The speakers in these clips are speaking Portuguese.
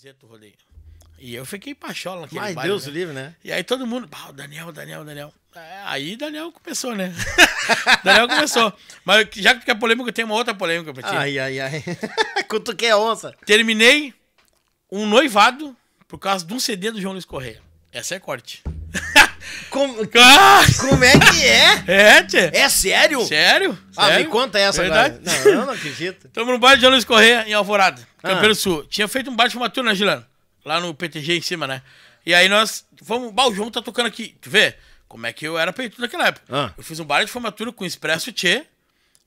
Zeto Rodeio. E eu fiquei pachola naquele Mas Deus né? livre, né? E aí todo mundo, o Daniel, Daniel, Daniel. É, aí Daniel começou, né? Daniel começou. Mas já que é polêmica, tem uma outra polêmica pra ti. Ai, ai, ai. Quanto que é onça? Terminei um noivado por causa de um CD do João Luiz Correia. Essa é corte. Como, ah! como é que é? É, tchê. É sério? Sério? Ah, sério? me conta essa Verdade? agora. Não, eu não acredito. Estamos no baile de Luiz Correia, em Alvorada, ah. Campeiro ah. Sul. Tinha feito um baile de formatura, né, Gilano? Lá no PTG em cima, né? E aí nós fomos... o João tá tocando aqui. Tu vê? Como é que eu era peito naquela época. Ah. Eu fiz um baile de formatura com o Expresso Tchê,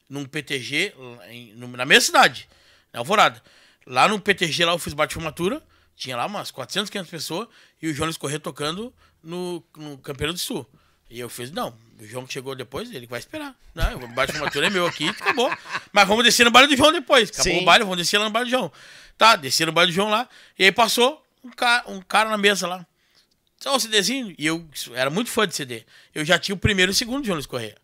num PTG, em, na minha cidade, na Alvorada. Lá no PTG, lá eu fiz baile de formatura. Tinha lá umas 400, 500 pessoas e o Jonas Corrêa tocando no, no Campeonato do Sul. E eu fiz, não, o João que chegou depois, ele vai esperar. Né? O baixo matura é meu aqui, acabou. Mas vamos descer no baile do João depois. Acabou Sim. o baile, vamos descer lá no baile do João. Tá, descer no baile do João lá. E aí passou um cara, um cara na mesa lá. Só o CDzinho. E eu era muito fã de CD. Eu já tinha o primeiro e o segundo de Jonas Correia.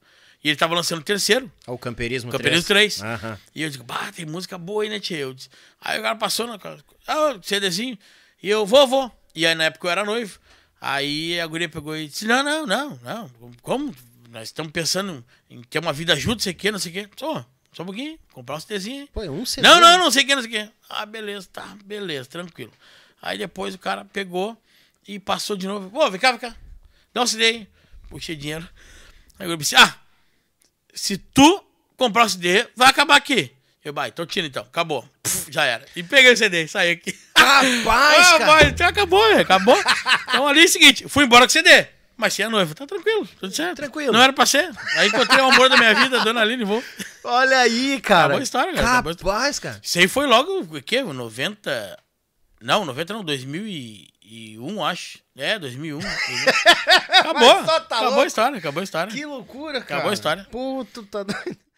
E ele tava lançando o terceiro. Ah, o camperismo 3. Campeirismo 3. Uhum. E eu digo, bah, tem música boa aí, né, tia? Eu disse, aí o cara passou na casa, ah, CDzinho. E eu, vou, vou. E aí na época eu era noivo. Aí a guria pegou e disse, não, não, não, não. Como? Nós estamos pensando em ter uma vida junto, sei o não sei o quê. Só, só um pouquinho, comprar um CDzinho. Pô, é um CD? Não, não, não sei o quê, não sei o quê. Ah, beleza, tá, beleza, tranquilo. Aí depois o cara pegou e passou de novo. Pô, vem cá, vem cá. Dá um CD aí. Puxei dinheiro. Aí o disse, ah se tu comprar o CD, vai acabar aqui. Eu, vai, tô tindo então, acabou. já era. E peguei o CD, saí aqui. Rapaz! ah, cara. então acabou, velho, acabou. então ali é o seguinte, fui embora com o CD. Mas se é noiva, tá tranquilo, tudo certo. Tranquilo. Não era pra ser. Aí encontrei o amor da minha vida, dona Aline, vou. Olha aí, cara. Acabou a história, cara. Rapaz, cara. Isso aí foi logo, o quê? 90... Não, 90 não, 2001, acho. É, 2001. acabou. Tá acabou louco. a história, acabou a história. Que loucura, cara. Acabou a história. Puto, tá doido.